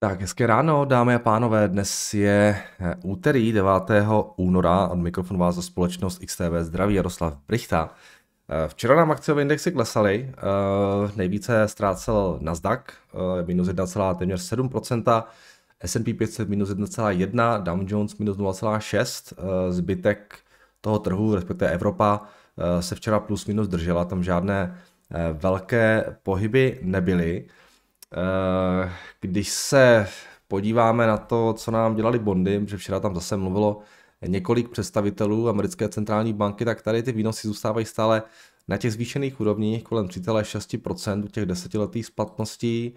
Tak, hezké ráno, dámy a pánové. Dnes je eh, úterý 9. února. Od mikrofonu vás za společnost XTV Zdraví Jaroslav Brichta. Eh, včera nám akciové indexy klesaly. Eh, nejvíce ztrácel Nasdaq, minus 1,7%, S&P 500 minus 1,1, Dow Jones minus 0,6. Zbytek toho trhu, respektive Evropa, se včera plus minus držela, tam žádné velké pohyby nebyly. Eh, když se podíváme na to, co nám dělali bondy, že včera tam zase mluvilo několik představitelů americké centrální banky, tak tady ty výnosy zůstávají stále na těch zvýšených úrovních kolem 3,6% u těch desetiletých splatností,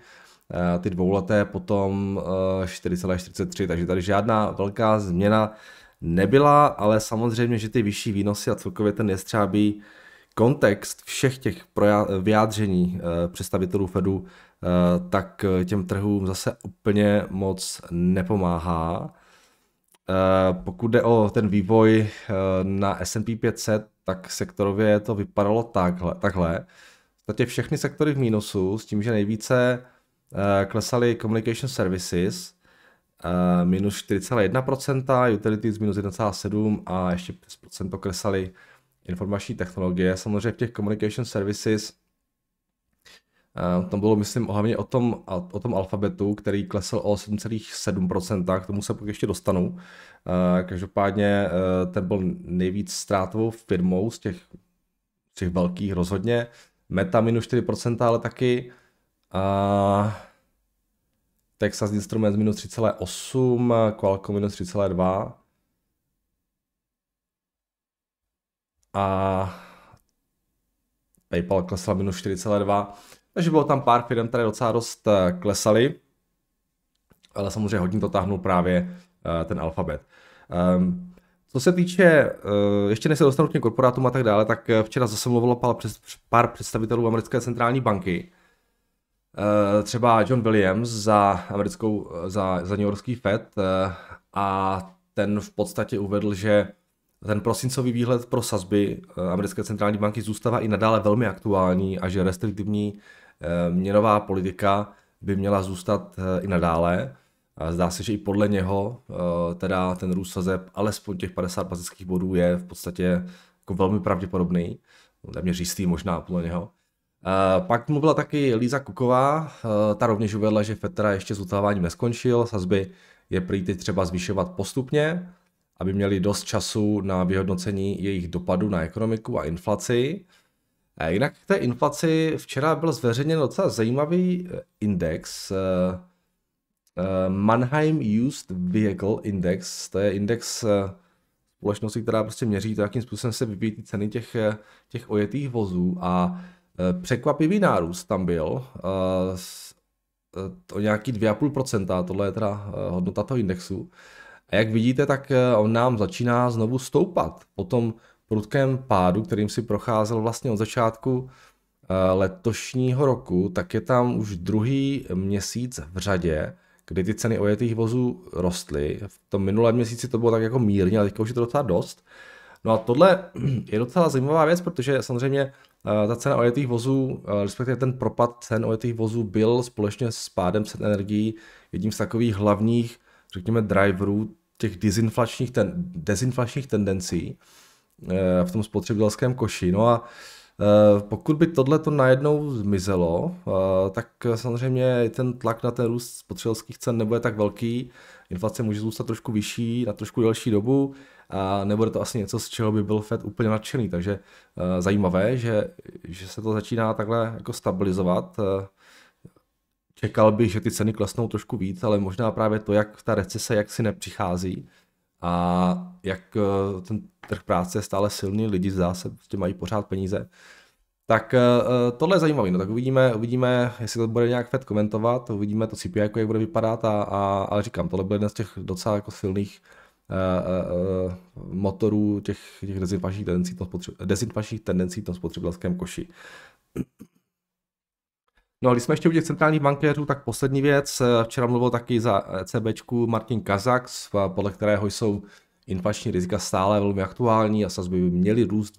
eh, ty dvouleté potom 4,43, eh, takže tady žádná velká změna nebyla, ale samozřejmě, že ty vyšší výnosy a celkově ten jestřábí kontext všech těch vyjádření představitelů Fedu Eh, tak eh, těm trhům zase úplně moc nepomáhá. Eh, pokud jde o ten vývoj na S&P 500, tak sektorově to vypadalo takhle. takhle. V všechny sektory v mínusu, s tím, že nejvíce klesaly Communication Services, minus 4,1%, Utilities minus 1,7% a ještě 5% klesaly informační technologie. Samozřejmě v těch Communication Services Eh, Tam bylo, myslím, hlavně o tom, o tom alfabetu, který klesl o 7,7%, k tomu se pak ještě dostanu. Eh, každopádně eh, ten byl nejvíc ztrátovou firmou z těch, z těch velkých rozhodně. Meta minus 4%, ale taky. A Texas Instruments minus 3,8, Qualcomm minus 3,2. A PayPal klesla minus takže bylo tam pár firm, které docela dost eh, klesaly, ale samozřejmě hodně to táhnul právě eh, ten alfabet. Ehm, co se týče, eh, ještě než se dostanu k korporátům a tak dále, tak včera zase mluvilo pár představitelů americké centrální banky. Třeba John Williams za, americkou, za, za New Yorkský Fed a ten v podstatě uvedl, že ten prosincový výhled pro sazby americké centrální banky zůstává i nadále velmi aktuální a že restriktivní Eh, měnová politika by měla zůstat eh, i nadále. Zdá se, že i podle něho eh, teda ten růst sazeb alespoň těch 50 bazických bodů je v podstatě jako velmi pravděpodobný, téměř jistý možná podle něho. Pak mluvila taky Líza Kuková, ta rovněž uvedla, že Fetra ještě s utáváním neskončil, sazby je prý teď třeba zvyšovat postupně, aby měli dost času na vyhodnocení jejich dopadu na ekonomiku a inflaci. Eh, jinak k té inflaci včera byl zveřejněn docela zajímavý eh, index, eh, Mannheim Used Vehicle Index, to je index společnosti, která prostě měří to, jakým způsobem se vyvíjí ty ceny těch, těch ojetých vozů a překvapivý nárůst tam byl, o nějaký 2,5%, tohle je teda hodnota toho indexu. A jak vidíte, tak on nám začíná znovu stoupat po tom prudkém pádu, kterým si procházel vlastně od začátku eh, letošního roku, tak je tam už druhý měsíc v řadě, kdy ty ceny ojetých vozů rostly. V tom minulém měsíci to bylo tak jako mírně, ale teďka už je to docela dost. No a tohle je docela zajímavá věc, protože samozřejmě eh, ta cena ojetých vozů, eh, respektive ten propad cen ojetých vozů byl společně s pádem cen energií jedním z takových hlavních, řekněme, driverů těch dezinflačních, ten, dezinflačních tendencí. Eh, v tom spotřebitelském koši. No a eh, pokud by tohle to najednou zmizelo, eh, tak samozřejmě ten tlak na ten růst spotřebitelských cen nebude tak velký, inflace může zůstat trošku vyšší na trošku delší dobu a nebude to asi něco, z čeho by byl Fed úplně nadšený. Takže zajímavé, že, že se to začíná takhle jako stabilizovat. Čekal bych, že ty ceny klesnou trošku víc, ale možná právě to, jak ta recese jak si nepřichází, a jak eh, ten trh práce je stále silný, lidi zdá se, prostě mají pořád peníze, tak eh, eh, tohle je zajímavé, no tak uvidíme, uvidíme, jestli to bude nějak FED komentovat, uvidíme to CPI, jak bude vypadat, a, a, ale říkám, tohle byl jeden z těch docela jako silných uh, uh, motorů těch, těch dezinfačních tendencí, tom spotře- dezinfačních tendencí v tom spotřebitelském koši. No a když jsme ještě u těch centrálních bankéřů, tak poslední věc, včera mluvil taky za ECB Martin Kazak, podle kterého jsou inflační rizika stále velmi aktuální a sazby by měly růst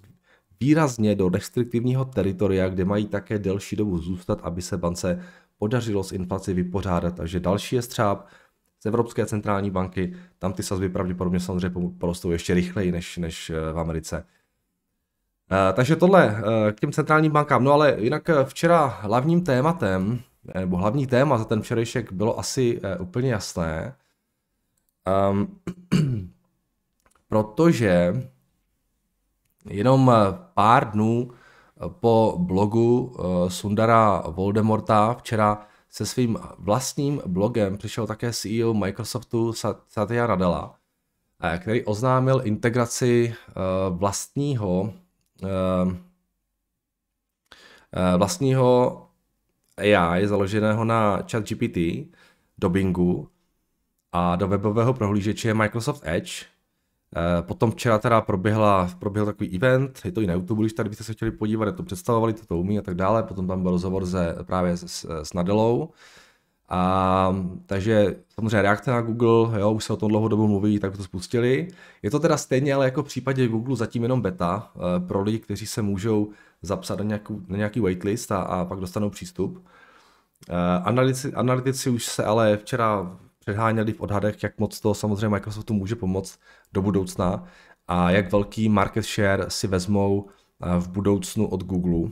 výrazně do restriktivního teritoria, kde mají také delší dobu zůstat, aby se bance podařilo s inflací vypořádat. Takže další je střáb z Evropské centrální banky, tam ty sazby pravděpodobně samozřejmě porostou ještě rychleji než, než eh, v Americe. Eh, takže tohle eh, k těm centrálním bankám. No ale jinak eh, včera hlavním tématem, nebo hlavní téma za ten včerejšek bylo asi úplně jasné, um, protože jenom pár dnů po blogu Sundara Voldemorta včera se svým vlastním blogem přišel také CEO Microsoftu Satya Nadella, který oznámil integraci vlastního Ehm, eh, vlastního AI založeného na ChatGPT do Bingu a do webového prohlížeče Microsoft Edge. Eh, potom včera teda proběhla, proběhl takový event, je to i na YouTube, když tady byste se chtěli podívat, jak to představovali, to to umí a tak dále. Potom tam byl rozhovor právě s, s Nadelou. Uh, a, takže samozřejmě reakce na Google, jo, už se o tom dlouho dobu mluví, tak to spustili. Je to teda stejně, ale jako v případě Google zatím jenom beta eh, pro lidi, kteří se můžou zapsat na, nějakou, na nějaký waitlist a, a pak dostanou přístup. Eh, analytici, analytici už se ale včera předháněli v odhadech, jak moc to samozřejmě Microsoftu může pomoct do budoucna a jak velký market share si vezmou eh, v budoucnu od Google.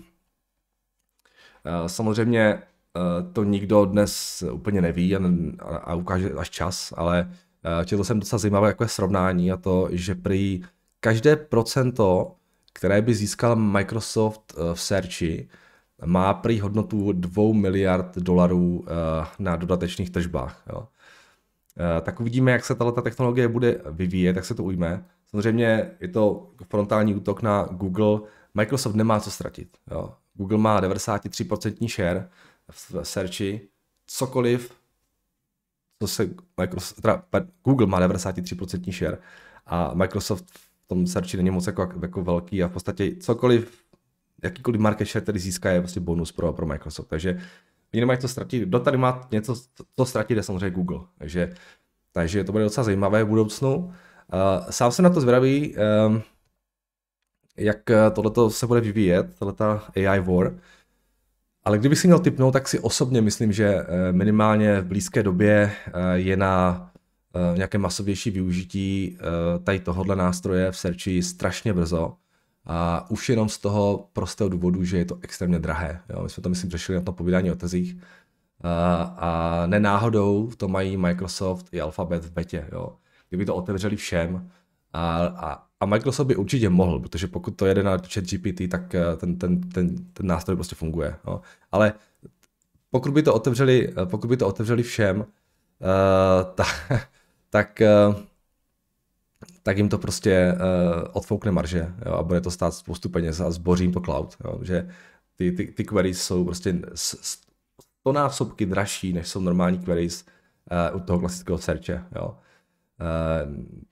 Samozřejmě Eh, to nikdo dnes úplně neví a, a ukáže až čas, ale eh, četl jsem docela zajímavé jako srovnání a to, že prý každé procento, které by získal Microsoft eh, v searchi, má prý hodnotu 2 miliard dolarů na dodatečných tržbách. Jo. Tak uvidíme, jak se tato technologie bude vyvíjet, jak se to ujme. Samozřejmě je to frontální útok na Google. Microsoft nemá co ztratit. Jo. Google má 93% share, v searchi cokoliv, co se Microsoft, teda Google má 93% share a Microsoft v tom searchi není moc jako, jako velký a v podstatě cokoliv, jakýkoliv market share, který získá, je vlastně bonus pro, pro Microsoft. Takže oni nemají co ztratit. Kdo tady má něco, co ztratit, je samozřejmě Google. Takže, takže to bude docela zajímavé v budoucnu. Uh, sám se na to zvědavý, um, jak eh, tohleto se bude vyvíjet, tohleta AI war. Ale kdybych si měl typnout, tak si osobně myslím, že eh, minimálně v blízké době eh, je na eh, nějaké masovější využití tady tohohle nástroje v Searchi strašně brzo. A už jenom z toho prostého důvodu, že je to extrémně drahé. Jo, my jsme to, myslím, řešili na tom povídání o tezích. A, a nenáhodou to mají Microsoft i Alphabet v betě. Jo. Kdyby to otevřeli všem a, a a Microsoft by určitě mohl, protože pokud to jede na chat GPT, tak eh, ten, ten, ten, ten nástroj prostě funguje. No. Ale pokud by to otevřeli, eh, pokud by to otevřeli všem, uh, tak, tak, uh, tak jim to prostě uh, odfoukne marže jo, a bude to stát spoustu peněz a zbořím to cloud. Jo, že ty, ty, ty queries jsou prostě stonásobky dražší, než jsou normální queries uh, u toho klasického searche. Jo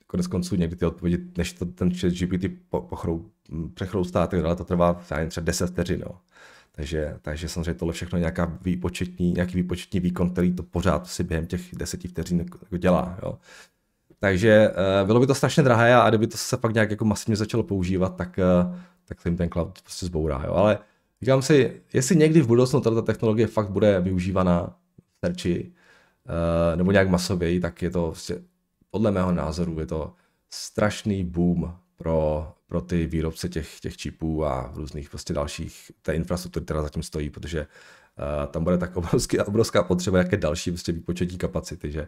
konec konců někdy ty odpovědi, než to, ten chat GPT pochrou, přechroustá, tak dále, to trvá nevím, třeba 10 vteřin. Jo. No. Takže, takže samozřejmě tohle všechno je nějaká výpočetní, nějaký výpočetní výkon, který to pořád si během těch 10 vteřin jako, jako dělá. Jo. Takže uh, bylo by to strašně drahé a kdyby to se pak nějak jako masivně začalo používat, tak, uh, tak jim ten cloud prostě zbourá. Jo. Ale říkám si, jestli někdy v budoucnu tato technologie fakt bude využívaná v terči, uh, eh, nebo nějak masově, tak je to vlastně podle mého názoru je to strašný boom pro, pro ty výrobce těch, těch čipů a různých prostě dalších, té infrastruktury, která zatím stojí, protože uh, tam bude tak obrovský, obrovská potřeba, jaké další prostě výpočetní kapacity, že,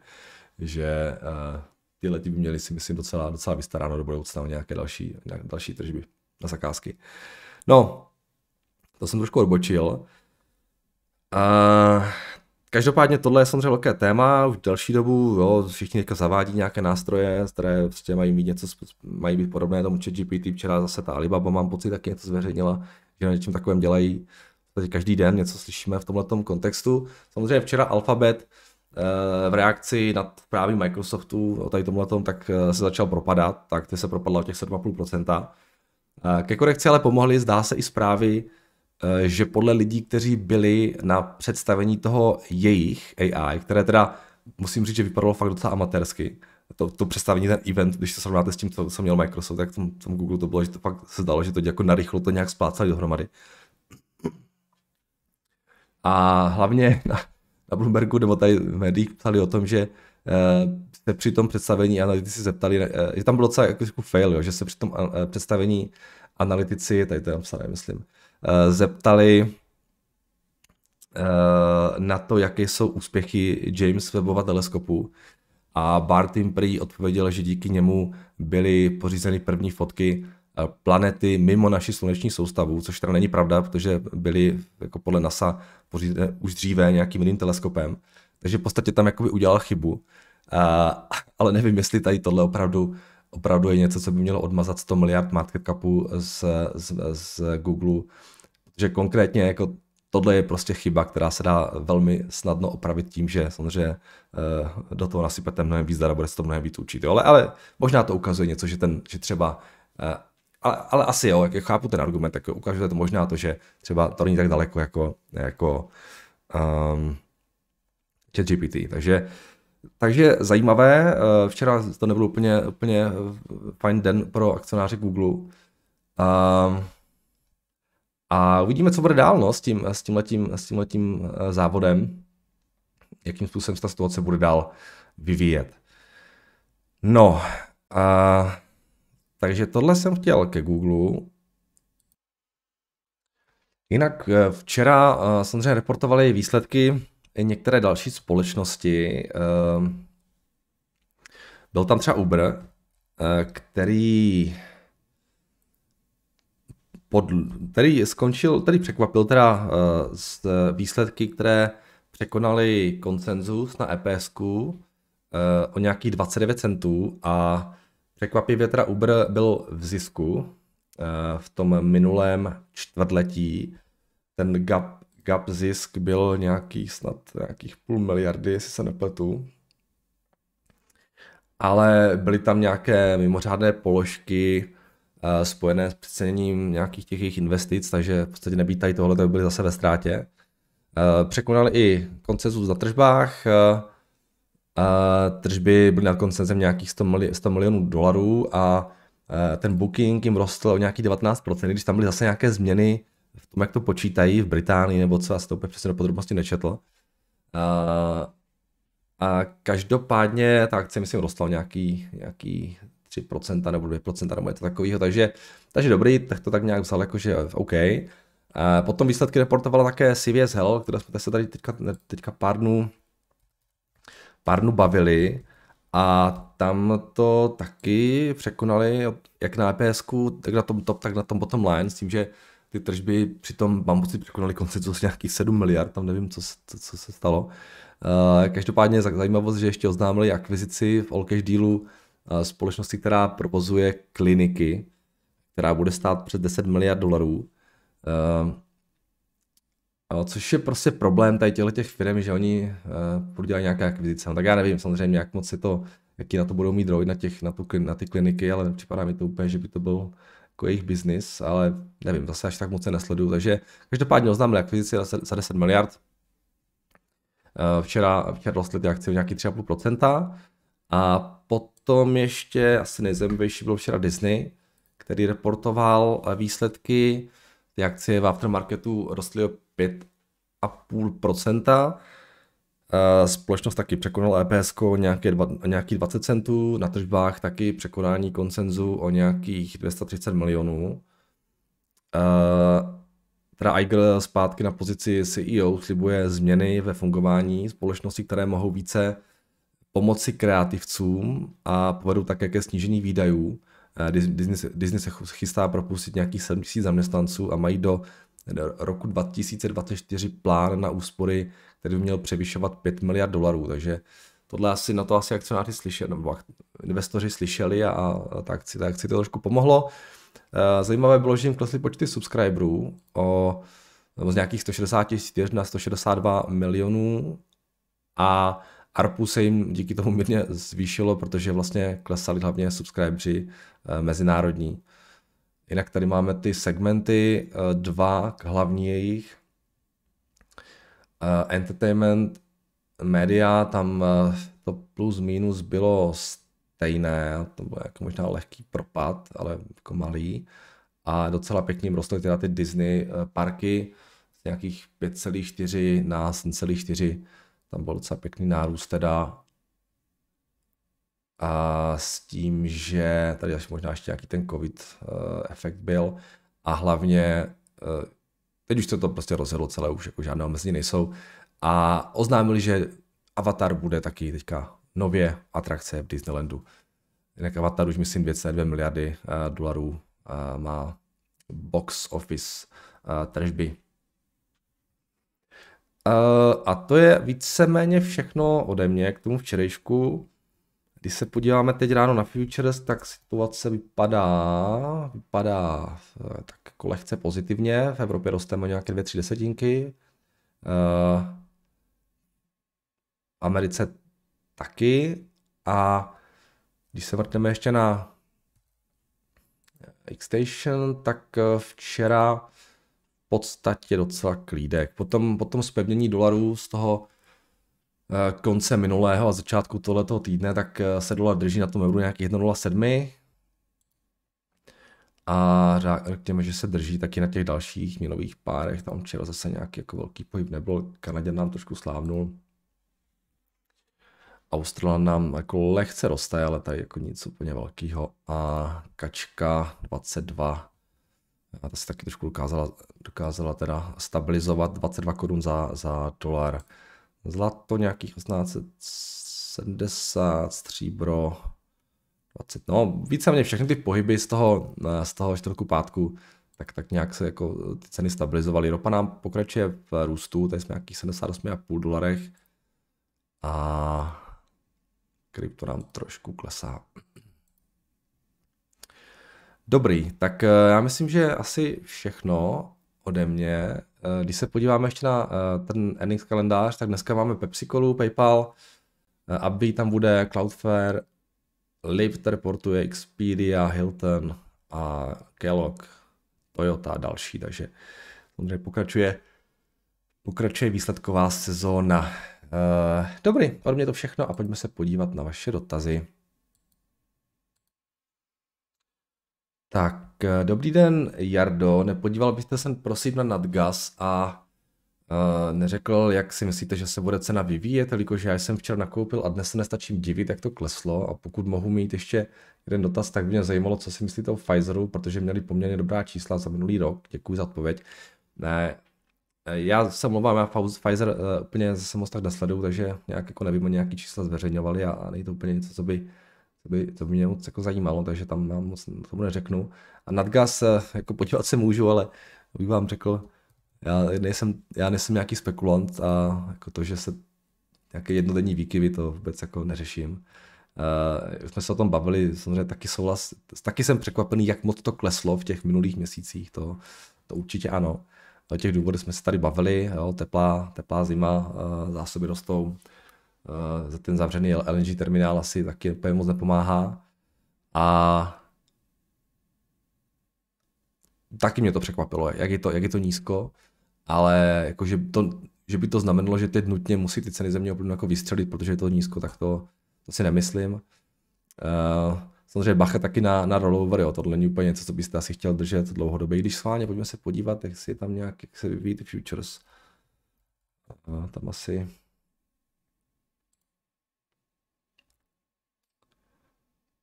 že uh, eh, ty lety by měly si myslím docela, docela vystaráno do budoucna o nějaké další, nějaké další tržby na zakázky. No, to jsem trošku odbočil. Uh, Každopádně tohle je samozřejmě velké téma, už delší dobu, jo, všichni teďka zavádí nějaké nástroje, které prostě mají mít něco, mají být podobné tomu chat GPT, včera zase ta Alibaba mám pocit taky něco zveřejnila, že na něčem takovém dělají, takže každý den něco slyšíme v tomhle kontextu. Samozřejmě včera Alphabet eh, v reakci na právě Microsoftu o no, tady tomhle tak eh, se začal propadat, tak ty se propadla o těch 7,5%. Eh, ke korekci ale pomohly, zdá se i zprávy, Eh, že podle lidí, kteří byli na představení toho jejich AI, které teda musím říct, že vypadalo fakt docela amatérsky, to, to představení, ten event, když to srovnáte s tím, co, co měl Microsoft, tak v tom, tom Google to bylo, že to fakt se zdalo, že to jako narychlo to nějak splácali dohromady. A hlavně na, na Bloombergu nebo tady v médiích psali o tom, že eh, se při tom představení analytici zeptali, eh, že tam bylo docela jako, jako fail, jo, že se při tom představení analytici, tady to je napsané, myslím, Eh, zeptali eh, na to, jaké jsou úspěchy James Webova teleskopu. A Bart jim prý odpověděl, že díky němu byly pořízeny první fotky eh, planety mimo naši sluneční soustavu, což teda není pravda, protože byly jako podle NASA pořízeny už dříve nějakým jiným teleskopem. Takže v podstatě tam jakoby udělal chybu. ale nevím, jestli tady tohle opravdu, opravdu je něco, co by mělo odmazat 100 miliard market capu z, z, z Google že konkrétně jako tohle je prostě chyba, která se dá velmi snadno opravit tím, že samozřejmě eh, do toho nasypete mnohem víc a bude se to mnohem víc učit. Ale, ale možná to ukazuje něco, že, ten, že třeba eh, ale, ale asi jo, jak chápu ten argument, tak ukážete to možná to, že třeba to není tak daleko jako, jako um, ehm, GPT. Takže, takže zajímavé, eh, včera to nebyl úplně, úplně fajn den pro akcionáře Google. Um, a uvidíme, co bude dál no, s, tím, s, tímhletím, s tímhletím eh, závodem, hmm. jakým způsobem se ta situace bude dál vyvíjet. No, a, takže tohle jsem chtěl ke Google. Jinak eh, včera eh, samozřejmě reportovali výsledky i některé další společnosti. Byl tam třeba Uber, který pod, který skončil, který překvapil teda z eh, eh, výsledky, které překonaly konsenzus na eps eh, o nějakých 29 centů a překvapivě teda Uber byl v zisku v tom minulém čtvrtletí. Ten gap, gap zisk byl nějaký snad nějakých půl miliardy, jestli se nepletu. Ale byly tam nějaké mimořádné položky, Eh, spojené s přeceněním nějakých těch jejich investic, takže v podstatě tady tohle, to by byly zase ve ztrátě. Eh, Překonali i koncenzus na tržbách, eh, tržby byly nad koncenzem nějakých 100, mili- 100 milionů dolarů a ten booking jim rostl o nějaký 19%, když tam byly zase nějaké změny v tom, jak to počítají v Británii nebo co, já to úplně přesně do podrobnosti nečetl. A každopádně ta akce, myslím, rostla nějaký, nějaký 3% nebo 2% nebo něco takového, takže, takže dobrý, tak to tak nějak vzal jako, že OK. A potom výsledky reportovala také CVS Hell, které jsme se tady teďka, teďka pár dnů, pár dnů bavili a tam to taky překonali, jak na eps tak na tom top, tak na tom bottom line, s tím, že ty tržby přitom, mám pocit, překonaly koncensus nějakých 7 miliard, tam nevím, co co, co se stalo. Uh, každopádně zajímavost, že ještě oznámili akvizici v Allcash dealu Eh, společnosti, která provozuje kliniky, která bude stát přes 10 miliard dolarů, eh, což je prostě problém tady těchto těch firm, že oni eh, prodělají nějaké akvizice. No tak já nevím samozřejmě, jak moc si to, jaký na to budou mít droid na, těch, na, tu, na ty kliniky, ale připadá mi to úplně, že by to byl jako jejich biznis, ale nevím, zase až tak moc se nesleduju, takže každopádně oznámili akvizici za 10 miliard. Včera, včera rostly vlastně ty akcie o nějaký 3,5%, a potom ještě asi nejzajímavější byl včera Disney, který reportoval eh, výsledky. Ty akcie v aftermarketu rostly o 5,5%. Eh, společnost taky překonala EPS o nějaké dva, nějaký 20 centů, na tržbách taky překonání koncenzu o nějakých 230 milionů. Eh, teda Iger zpátky na pozici CEO slibuje změny ve fungování společnosti, které mohou více pomoci kreativcům a povedou také ke snížení výdajů. Disney, Disney se chystá propustit nějakých 7 000 zaměstnanců a mají do roku 2024 plán na úspory, který by měl převyšovat 5 miliard dolarů, takže tohle asi na to asi akcionáři slyšeli, nebo investoři slyšeli a, a tak si, tak si to trošku pomohlo. Eh, zajímavé bylo, že jim klesly počty subscriberů o, z nějakých 164 na 162 milionů a ARPu se jim díky tomu mírně zvýšilo, protože vlastně klesali hlavně subscribeři eh, mezinárodní. Jinak tady máme ty segmenty, eh, dva hlavní jejich. Eh, entertainment, media, tam to plus minus bylo stejné, to bylo jako možná lehký propad, ale jako malý. A docela pěkně rostly teda ty Disney parky z nějakých 5,4 na 7,4 tam byl docela pěkný nárůst teda. A s tím, že tady až možná ještě nějaký ten covid eh, efekt byl. A hlavně eh, teď už se to prostě rozhodlo celé, už jako žádné omezení nejsou. A oznámili, že Avatar bude taky teďka nově atrakce v Disneylandu. Jinak Avatar už myslím 2,2 miliardy uh, dolarů uh, má box office uh, tržby. Eh, a to je víceméně všechno ode mě k tomu včerejšku. Když se podíváme teď ráno na futures, tak situace vypadá, vypadá eh, tak jako lehce pozitivně. V Evropě rosteme o nějaké 2-3 desetinky. Eh, v Americe taky. A když se vrtneme ještě na X-Station, tak včera podstatě docela klídek. Potom, potom zpevnění dolarů z toho eh, konce minulého a začátku tohoto týdne, tak eh, se dolar drží na tom euru nějakých 1,07. A řekněme, že se drží taky na těch dalších měnových párech. Tam včera zase nějaký jako velký pohyb nebyl. Kanaděn nám trošku slávnul. Australan nám jako lehce roste, ale tady jako nic úplně velkého. A kačka 22 a ta se taky trošku dokázala, dokázala teda stabilizovat 22 korun za, za dolar. Zlato nějakých 1870, stříbro 20, no víceméně všechny ty pohyby z toho, eh, z toho čtvrtku pátku, tak, tak nějak se jako ty ceny stabilizovaly. Ropa nám pokračuje v růstu, tady jsme nějakých 78,5 dolarech a krypto nám trošku klesá. Dobrý, tak eh, já myslím, že asi všechno ode mě. Eh, když se podíváme ještě na eh, ten earnings kalendář, tak dneska máme Pepsi Colu, PayPal, Abby tam bude, Cloudflare, Lyft reportuje, Expedia, Hilton a Kellogg, Toyota a další, takže samozřejmě pokračuje, pokračuje výsledková sezóna. Dobrý, od mě to všechno a pojďme se podívat na vaše dotazy. Tak, eh, dobrý den, Jardo. Nepodíval byste se prosím na nadgas a eh, neřekl, jak si myslíte, že se bude cena vyvíjet, jelikož já jsem včera nakoupil a dnes se nestačím divit, jak to kleslo. A pokud mohu mít ještě jeden dotaz, tak by mě zajímalo, co si myslíte o Pfizeru, protože měli poměrně dobrá čísla za minulý rok. Děkuji za odpověď. Ne, eh, já se mluvám, já Pfizer uh, úplně zase moc tak nesleduju, takže nějak jako nevím, nějaký čísla zveřejňovali a, a není to úplně něco, co by to by, to by mě moc jako zajímalo, takže tam vám moc tomu neřeknu. A nad gas, eh, jako podívat se můžu, ale bych vám řekl, já nejsem, já nejsem nějaký spekulant a jako to, že se nějaké jednodenní výkyvy, to vůbec jako neřeším. Uh, jsme se o tom bavili, samozřejmě taky souhlas, taky jsem překvapený, jak moc to kleslo v těch minulých měsících, to, to určitě ano. O těch důvodů jsme se tady bavili, jo, teplá, teplá zima, uh, zásoby rostou, Eh, za ten zavřený LNG terminál asi taky úplně moc nepomáhá. A taky mě to překvapilo, jak je to, jak je to nízko, ale jakože to, že by to znamenalo, že teď nutně musí ty ceny země plynu jako vystřelit, protože je to nízko, tak to, to si nemyslím. Uh, samozřejmě bacha taky na, na rollover, jo, tohle není úplně něco, co byste asi chtěl držet dlouhodobě, když sváně, pojďme se podívat, jak si je tam nějak, jak se vyvíjí ty futures. Uh, tam asi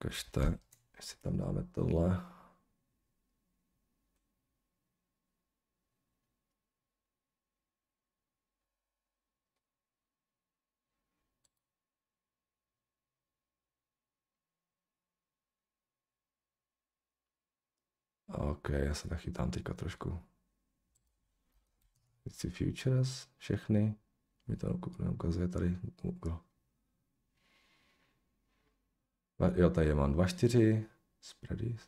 Ukažte, jestli tam dáme tohle. OK, já se nachytám teďka trošku. si futures, všechny. Mi to ukazuje tady Google. Jo, tady je mám 2-4. Spreadies.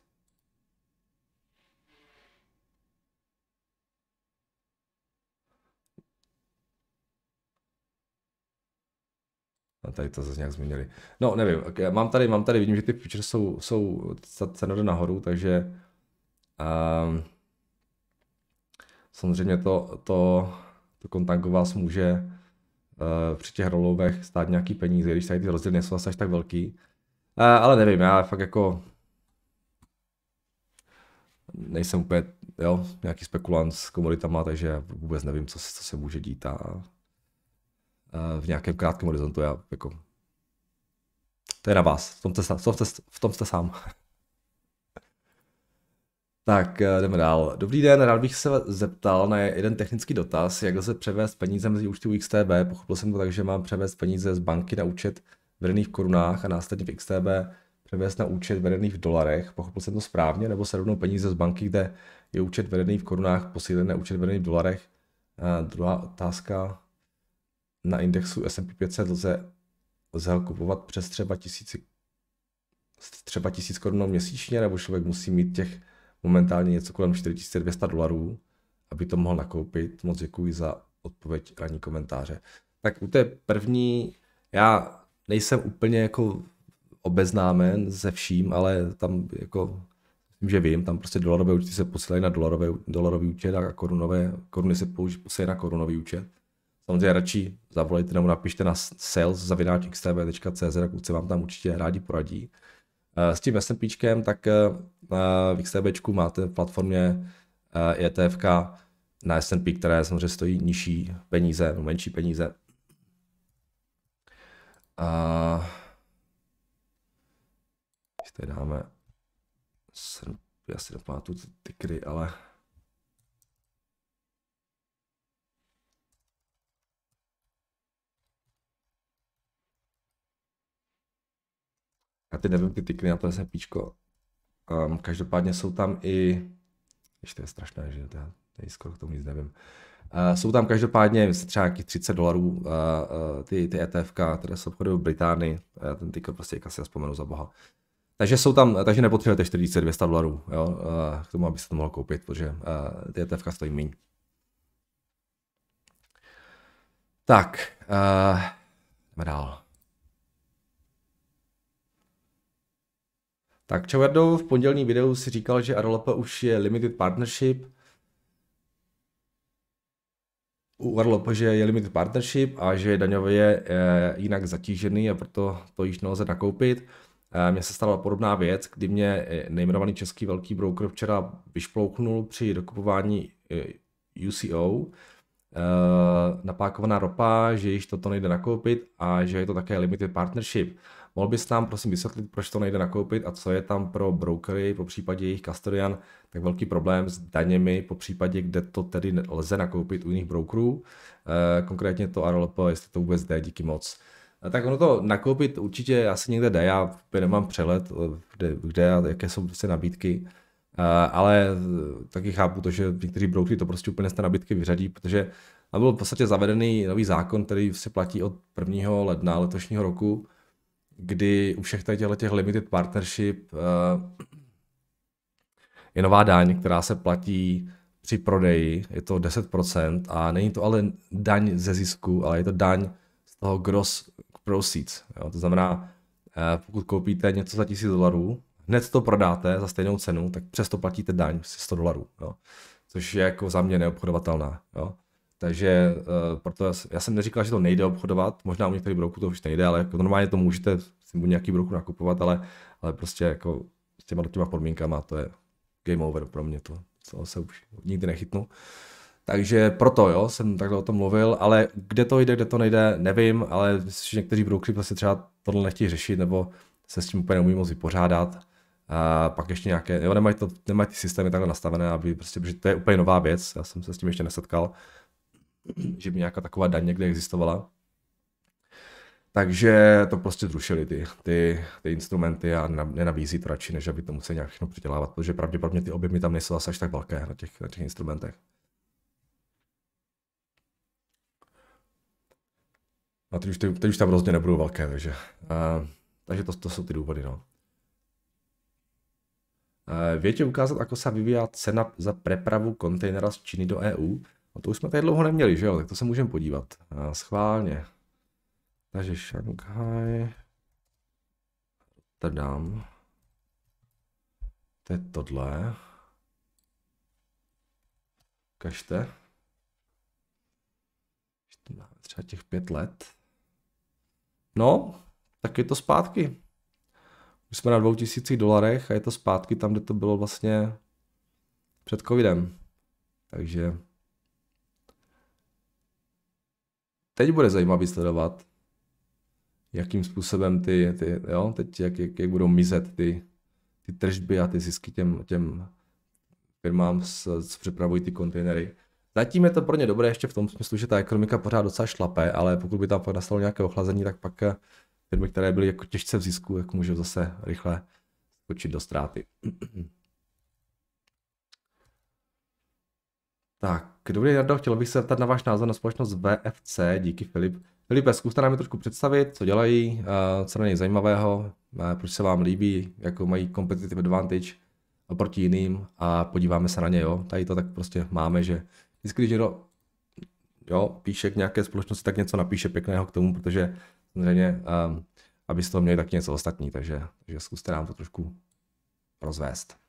A tady to zase nějak změnili. No, nevím, mám tady, mám tady, vidím, že ty futures jsou, jsou cena jde nahoru, takže um, samozřejmě to, to, to kontango vás může uh, při těch rolovech stát nějaký peníze, když tady ty rozdíly nejsou zase až tak velký, ale nevím, já fakt jako nejsem úplně, jo, nějaký spekulant s komoditama, takže vůbec nevím, co, co se může dít a, a v nějakém krátkém horizontu já jako, to je na vás, v tom jste, v tom jste, v tom jste sám. tak eh, jdeme dál. Dobrý den, rád bych se zeptal na jeden technický dotaz, jak lze převést peníze mezi účty UXTB. Pochopil jsem to tak, že mám převést peníze z banky na účet vedených v korunách a následně v XTB převést na účet vedený v dolarech. Pochopil jsem to správně, nebo se rovnou peníze z banky, kde je účet vedený v korunách, posílen na účet vedený v dolarech. A druhá otázka. Na indexu S&P 500 lze, lze kupovat přes třeba tisíci třeba tisíc korun měsíčně, nebo člověk musí mít těch momentálně něco kolem 4200 dolarů, aby to mohl nakoupit. Moc děkuji za odpověď ani komentáře. Tak u té první, já nejsem úplně jako obeznámen se vším, ale tam jako myslím, že vím, tam prostě dolarové účty se posílají na dolarové, dolarový účet a korunové, koruny se posílají na korunový účet. Samozřejmě radši zavolejte nebo napište na sales.xtb.cz, se vám tam určitě rádi poradí. Eh, s tím SMPčkem, tak eh, v XTB máte v platformě ETFK eh, e na S&P, které samozřejmě stojí nižší peníze, menší peníze, a když tady dáme srp, já si nepamatuju ty tikry, ale Já ty nevím ty tikry na to píčko. Um, ehm, každopádně jsou tam i... Ještě to je strašné, že to já tady skoro k tomu nic nevím. Eh, jsou tam každopádně třeba nějakých 30 dolarů eh, eh, ty, ty ETF, které se obchodují v Británii, ten ticker prostě jak asi vzpomenu za boha. Takže jsou tam, takže nepotřebujete 4200 200 dolarů jo, k tomu, abyste to mohl koupit, protože ty ETF stojí méně. Tak, jdeme dál. Tak Čaverdo v pondělní videu si říkal, že RLP už je limited partnership u Arlop, že je limited partnership a že je daňově je eh, jinak zatížený a proto to již nelze nakoupit. Eh, mně se stala podobná věc, kdy mě eh, nejmenovaný český velký broker včera vyšplouknul při dokupování UCO, napákovaná ropa, že již toto nejde nakoupit a že je to také limited partnership. Mohl bys nám prosím vysvětlit, proč to nejde nakoupit a co je tam pro brokery, po případě jejich custodian, tak velký problém s daněmi, po případě, kde to tedy lze nakoupit u jiných brokerů, eh, konkrétně to RLP, jestli to vůbec jde, díky moc. Eh, tak ono to nakoupit určitě asi někde jde, já nemám přehled, eh, kde, kde a jaké jsou vlastně nabídky, ale taky chápu to, že někteří broukři to prostě úplně z té nabídky vyřadí, protože tam byl v podstatě zavedený nový zákon, který se platí od 1. ledna letošního roku, kdy u všech těchto těch limited partnership eh, je nová daň, která se platí při prodeji, je to 10% a není to ale daň ze zisku, ale je to daň z toho gross proceeds. Jo? To znamená, eh, pokud koupíte něco za 1000 dolarů, hned to prodáte za stejnou cenu, tak přesto platíte daň 100 dolarů, což je jako za mě neobchodovatelná. Jo? Takže uh, proto já, já jsem neříkal, že to nejde obchodovat, možná u některých broků to už nejde, ale jako normálně to můžete si buď nějaký broku nakupovat, ale, ale prostě jako s těma, těma podmínkama to je game over pro mě, to, to se už nikdy nechytnu. Takže proto jo, jsem takhle o tom mluvil, ale kde to jde, kde to nejde, nevím, ale myslím, že někteří broukři prostě třeba tohle nechtějí řešit, nebo se s tím úplně neumí moc vypořádat. A pak ještě nějaké, jo, nemají, to, nemají ty systémy takhle nastavené, aby prostě, protože to je úplně nová věc, já jsem se s tím ještě nesetkal, že by nějaká taková daň někde existovala. Takže to prostě zrušili ty, ty, ty instrumenty a nenabízí to radši, než aby to museli nějak všechno předělávat, protože pravděpodobně ty objemy tam nejsou až tak velké na těch, na těch instrumentech. A no, teď už, teď, teď už tam rozhodně nebudou velké, takže, uh, takže to, to jsou ty důvody. No. Uh, Větě ukázat, jak se vyvíjá cena za prepravu kontejnera z Číny do EU? A no to už jsme tady dlouho neměli, že jo? Tak to se můžeme podívat. A schválně. Takže Šanghaj. Rotterdam. To je tohle. Ukažte. Třeba těch pět let. No, tak je to zpátky. Už jsme na 2000 dolarech a je to zpátky tam, kde to bylo vlastně před covidem. Takže teď bude zajímavý sledovat, jakým způsobem ty, ty jo, teď jak, jak, jak budou mizet ty, ty tržby a ty zisky těm, těm firmám, co připravují ty kontejnery. Zatím je to pro ně dobré ještě v tom smyslu, že ta ekonomika pořád docela šlape, ale pokud by tam pak nastalo nějaké ochlazení, tak pak eh, firmy, které byly jako těžce v zisku, jak můžou zase rychle skočit do ztráty. Tak, dobrý Jardo, chtěl bych se zeptat na váš názor na společnost VFC, díky Filip. Filipe, zkuste nám je trošku představit, co dělají, eh, co na něj zajímavého, eh, proč se vám líbí, jakou mají competitive advantage oproti jiným a podíváme se na ně, jo. Tady to tak prostě máme, že vždycky, když někdo jo, píše k nějaké společnosti, tak něco napíše pěkného k tomu, protože samozřejmě, um, aby z toho měli taky něco ostatní, takže, takže zkuste nám to trošku rozvést.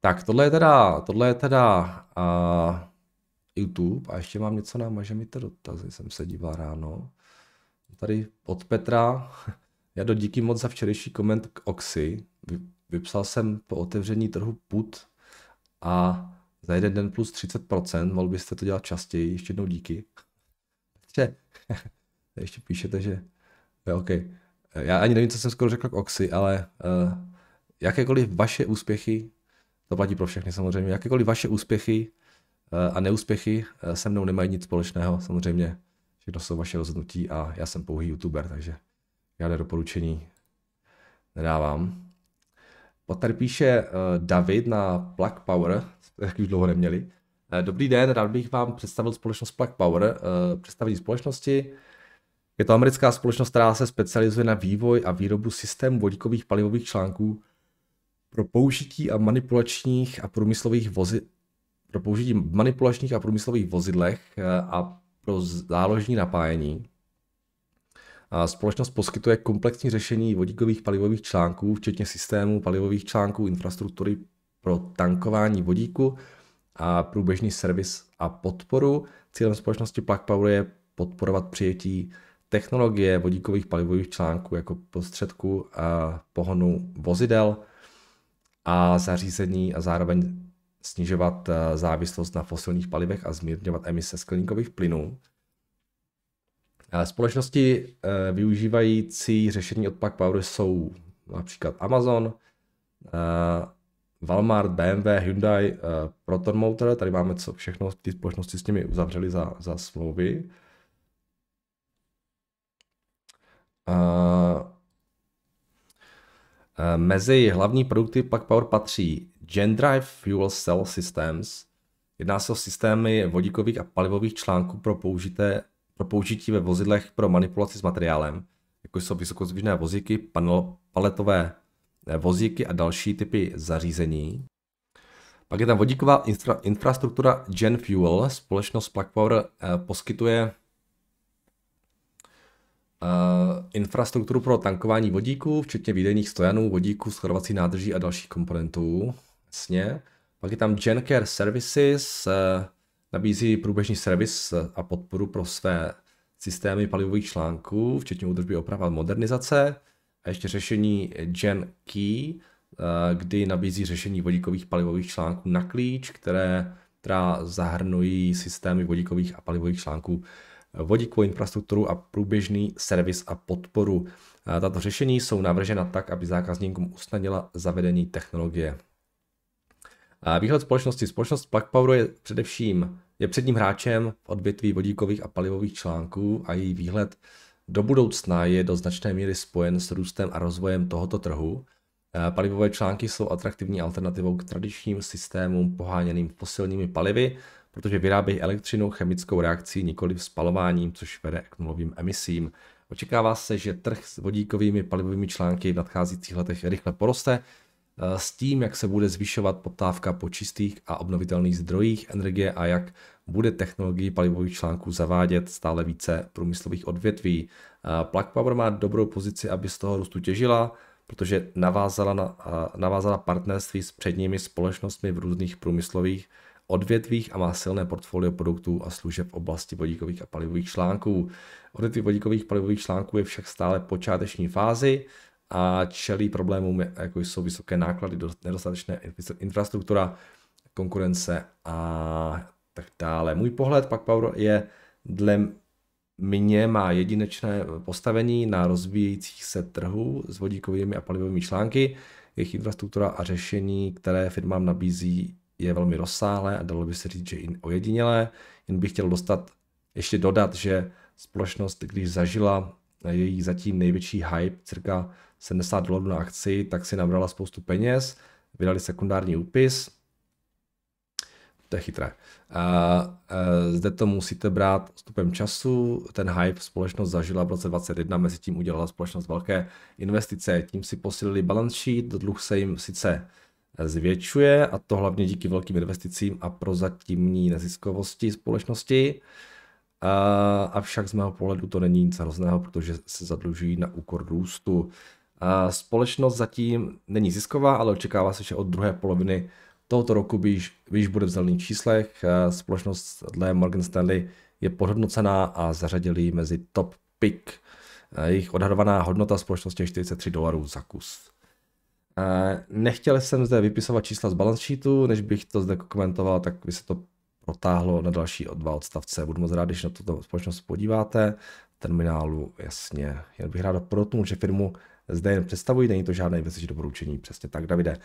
Tak, tohle je teda, tohle je teda uh, YouTube a ještě mám něco na to dotazy, jsem se díval ráno. Tady od Petra, já do díky moc za včerejší koment k Oxy. vypsal jsem po otevření trhu put a za jeden den plus 30%, mohl byste to dělat častěji, ještě jednou díky. Petře, ještě píšete, že... Jo, OK. Já ani nevím, co jsem skoro řekl k Oxy, ale uh, jakékoliv vaše úspěchy to platí pro všechny samozřejmě. Jakékoliv vaše úspěchy eh, a neúspěchy eh, se mnou nemají nic společného. Samozřejmě všechno jsou vaše rozhodnutí a já jsem pouhý youtuber, takže žádné doporučení nedávám. Pod tady píše eh, David na Plug Power, jak už dlouho neměli. Dobrý den, rád bych vám představil společnost Plug Power, představení společnosti. Je to americká společnost, která se specializuje na vývoj a výrobu systémů vodíkových palivových článků pro použití a manipulačních a průmyslových vozi, pro použití manipulačních a průmyslových vozidlech eh, a pro záložní napájení. A společnost poskytuje komplexní řešení vodíkových palivových článků, včetně systému palivových článků, infrastruktury pro tankování vodíku a průběžný servis a podporu. Cílem společnosti Plug Power je podporovat přijetí technologie vodíkových palivových článků jako prostředku a pohonu vozidel – a zařízení a zároveň snižovat eh, závislost na fosilních palivech a zmírňovat emise skleníkových plynů. Eh, společnosti eh, využívající řešení odpad power jsou například Amazon, Walmart, BMW, Hyundai, Proton Motor, tady máme co všechno, ty společnosti s nimi uzavřeli za, za smlouvy. Eh, mezi hlavní produkty pak Power patří GenDrive Fuel Cell Systems. Jedná se o systémy vodíkových a palivových článků pro, použité, pro použití ve vozidlech pro manipulaci s materiálem, jako jsou vysokozvěžné vozíky, panel, paletové eh, vozíky a další typy zařízení. Pak je tam vodíková infra, infrastruktura GenFuel. Společnost Plug Power eh, poskytuje Eh, infrastrukturu pro tankování vodíku, včetně výdejních stojanů, vodíku, skladovací nádrží a dalších komponentů. Jasně. Pak je tam GenCare Services, eh, nabízí průběžný servis a podporu pro své systémy palivových článků, včetně údržby oprav a modernizace. A ještě řešení GenKey, Key, eh, kdy nabízí řešení vodíkových palivových článků na klíč, které která zahrnují systémy vodíkových a palivových článků vodíkovou infrastrukturu a průběžný servis a podporu. Tato řešení jsou navržena tak, aby zákazníkům usnadnila zavedení technologie. Výhled společnosti. Společnost Plug Power je především je předním hráčem v odvětví vodíkových a palivových článků a její výhled do budoucna je do značné míry spojen s růstem a rozvojem tohoto trhu. Palivové články jsou atraktivní alternativou k tradičním systémům poháněným fosilními palivy protože vyrábí elektřinu chemickou reakcí, nikoli v spalováním, což vede k nulovým emisím. Očekává se, že trh s vodíkovými palivovými články v nadcházících letech rychle poroste, eh, s tím, jak se bude zvyšovat poptávka po čistých a obnovitelných zdrojích energie a jak bude technologii palivových článků zavádět stále více průmyslových odvětví. Eh, Plug Power má dobrou pozici, aby z toho růstu těžila, protože navázala, na, eh, navázala partnerství s předními společnostmi v různých průmyslových odvětvích a má silné portfolio produktů a služeb v oblasti vodíkových a palivových článků. Odvětví vodíkových a palivových článků je však stále počáteční fázi a čelí problémům, jako jsou vysoké náklady, nedostatečná infrastruktura, konkurence a tak dále. Můj pohled pak Power je dle mě má jedinečné postavení na rozvíjejících se trhu s vodíkovými a palivovými články, jejich infrastruktura a řešení, které firmám nabízí, je velmi rozsáhlé a dalo by se říct, že i ojedinělé. Jen bych chtěl dostat, ještě dodat, že společnost, když zažila eh, její zatím největší hype, cirka 70 dolarů na akci, tak si nabrala spoustu peněz, vydali sekundární úpis, to je chytré. Eh, zde to musíte brát stupem času. Ten hype společnost zažila v roce 2021, mezi tím udělala společnost velké investice. Tím si posílili balance sheet, dluh se jim sice zvětšuje a to hlavně díky velkým investicím a prozatímní neziskovosti společnosti. A, avšak z mého pohledu to není nic hrozného, protože se zadlužují na úkor růstu. A společnost zatím není zisková, ale očekává se, že od druhé poloviny tohoto roku by již, by již bude v zelených číslech. A společnost dle Morgan Stanley je podhodnocená a zařadili ji mezi top pick. Jejich odhadovaná hodnota společnosti je 43 dolarů za kus. Nechtěl jsem zde vypisovat čísla z balance sheetu, než bych to zde komentoval, tak by se to protáhlo na další dva odstavce. Budu moc rád, když na tuto společnost podíváte. Terminálu, jasně. Jen bych rád doporučil, že firmu zde jen představují, není to žádné investiční doporučení, přesně tak, Davide.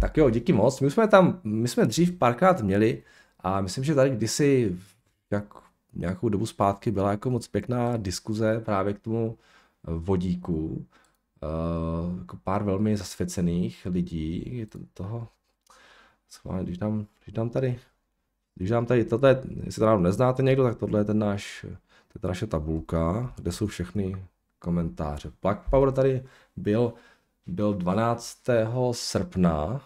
Tak jo, díky moc. My jsme tam, my jsme dřív párkrát měli a myslím, že tady kdysi jak nějakou dobu zpátky byla jako moc pěkná diskuze právě k tomu vodíku uh, jako pár velmi zasvěcených lidí, je to, toho, schválně, když dám, když dám tady, když dám tady, toto je, jestli to nám neznáte někdo, tak tohle je ten náš, to je ta naše tabulka, kde jsou všechny komentáře. Black Power tady byl, byl 12. srpna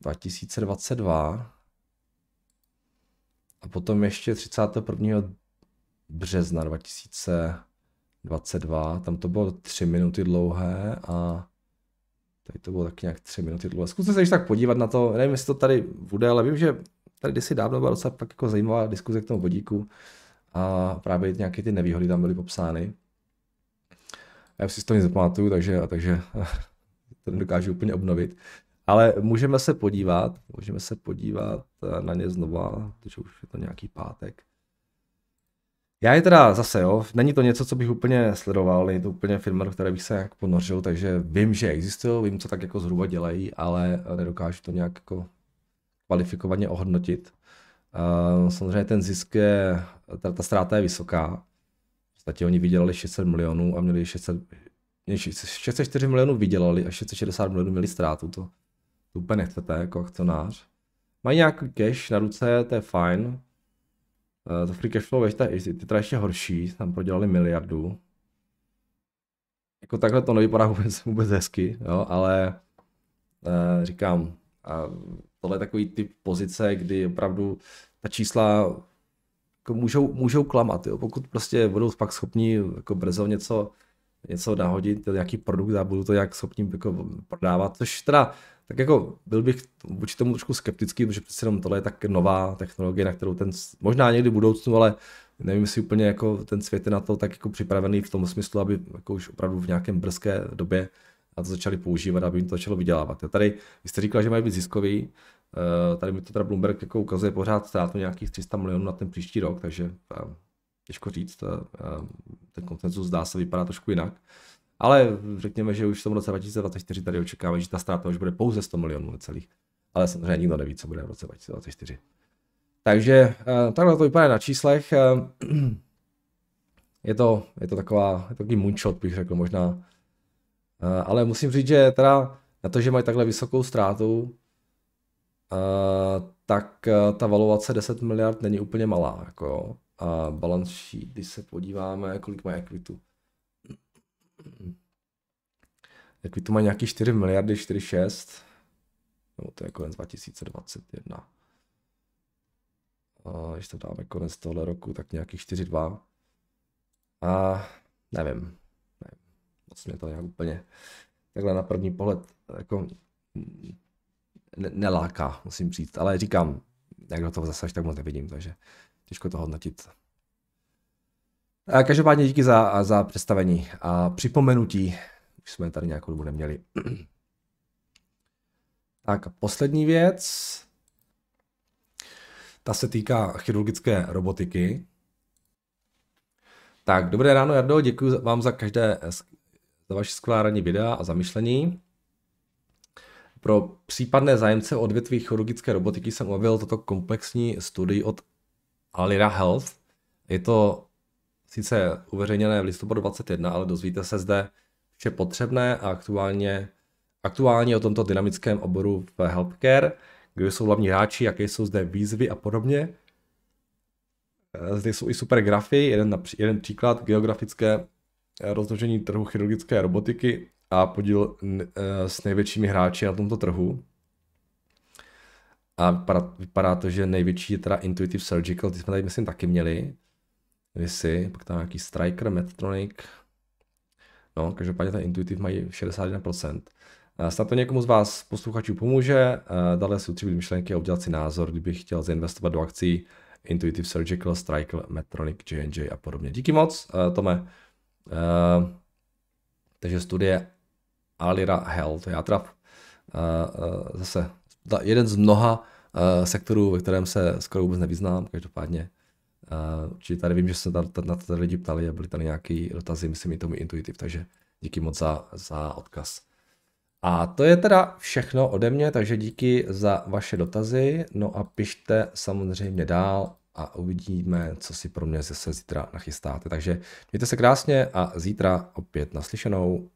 2022 a potom ještě 31. března 2000 22, tam to bylo 3 minuty dlouhé a tady to bylo tak nějak 3 minuty dlouhé. Zkuste se ještě tak podívat na to, nevím, jestli to tady bude, ale vím, že tady kdysi dávno byla docela pak jako zajímavá diskuze k tomu vodíku a právě nějaké ty nevýhody tam byly popsány. Já si to nic nepamatuju, takže, takže to nedokážu úplně obnovit. Ale můžeme se podívat, můžeme se podívat na ně znova, protože už je to nějaký pátek. Já je teda zase, jo, není to něco, co bych úplně sledoval, není to úplně firma, do které bych se jak ponořil, takže vím, že existují, vím, co tak jako zhruba dělají, ale nedokážu to nějak jako kvalifikovaně ohodnotit. Uh, samozřejmě ten zisk je, ta, ta ztráta je vysoká. V podstatě oni vydělali 600 milionů a měli 600, 604 milionů vydělali a 660 milionů měli ztrátu. To, to úplně nechcete jako akcionář. Mají nějaký cash na ruce, to je fajn to eh, free cash flow ještě, ty teda ještě horší, tam prodělali miliardu. Jako takhle to nevypadá vůbec, vůbec hezky, jo, ale uh, říkám, a tohle je takový typ pozice, kdy opravdu ta čísla jako můžou, můžou klamat, jo. pokud prostě budou pak schopni jako brzo něco něco nahodit, nějaký produkt a budu to nějak schopný jako prodávat, což teda tak jako byl bych vůči tomu trošku skeptický, protože přece jenom tohle je tak nová technologie, na kterou ten, možná někdy v budoucnu, ale nevím, jestli úplně jako ten svět je na to tak jako připravený v tom smyslu, aby jako už opravdu v nějakém brzké době a to začali používat, aby jim to začalo vydělávat. Já tady, vy jste říkal, že mají být ziskový, eh, tady mi to teda Bloomberg jako ukazuje pořád ztrátu nějakých 300 milionů na ten příští rok, takže eh, těžko říct, ten koncenzus zdá se vypadá trošku jinak. Ale řekněme, že už v tom roce 2024 tady očekáváme, že ta ztráta už bude pouze 100 milionů necelých. Ale samozřejmě nikdo neví, co bude v roce 2024. Takže takhle to vypadá na číslech. Je to, je to taková, je to takový moonshot, bych řekl možná. Ale musím říct, že teda na to, že mají takhle vysokou ztrátu, tak ta valuace 10 miliard není úplně malá. Jako jo a balance sheet, když se podíváme, kolik má equitu. Equitu má nějaký 4 miliardy 4,6. Nebo to je konec 2021. A když to dáme konec tohle roku, tak nějaký 4,2. A nevím, nevím, moc mě to nějak úplně takhle na první pohled jako ne- neláká, musím říct. Ale říkám, jak do toho zase až tak moc nevidím, takže těžko to hodnotit. každopádně díky za, za představení a připomenutí. Už jsme tady nějakou dobu neměli. tak poslední věc. Ta se týká chirurgické robotiky. Tak, dobré ráno, Jardo, děkuji vám za každé, za vaše skládání videa a zamyšlení. Pro případné zájemce o odvětví chirurgické robotiky jsem objevil toto komplexní studii od Alira Health. Je to sice uveřejněné v listopadu 21, ale dozvíte se zde vše potřebné a aktuálně, aktuálně o tomto dynamickém oboru v healthcare, kde jsou hlavní hráči, jaké jsou zde výzvy a podobně. Zde jsou i super grafy, jeden, na, jeden příklad, geografické eh, rozložení trhu chirurgické robotiky a podíl eh, s největšími hráči na tomto trhu. A vypadá, vypadá to, že největší je teda Intuitive Surgical, ty jsme tady myslím taky měli. Kdysi, pak tam nějaký Striker, Metronic. No, každopádně ten Intuitive mají 61%. Eh, snad to někomu z vás posluchačů pomůže. Eh, Dále si utříbit myšlenky a udělat si názor, kdybych chtěl zainvestovat do akcí Intuitive Surgical, Striker, Metronic, J&J a podobně. Díky moc, eh, Tome. Takže studie Alira Health. Já teda zase jeden z mnoha uh, sektoru, ve kterém se skoro vůbec nevyznám, každopádně. Uh, eh, určitě tady vím, že se na, na to lidi ptali a byly tady nějaké dotazy, myslím i tomu intuitiv, takže díky moc za, za odkaz. A to je teda všechno ode mě, takže díky za vaše dotazy, no a pište samozřejmě dál a uvidíme, co si pro mě zase zítra nachystáte. Takže mějte se krásně a zítra opět naslyšenou.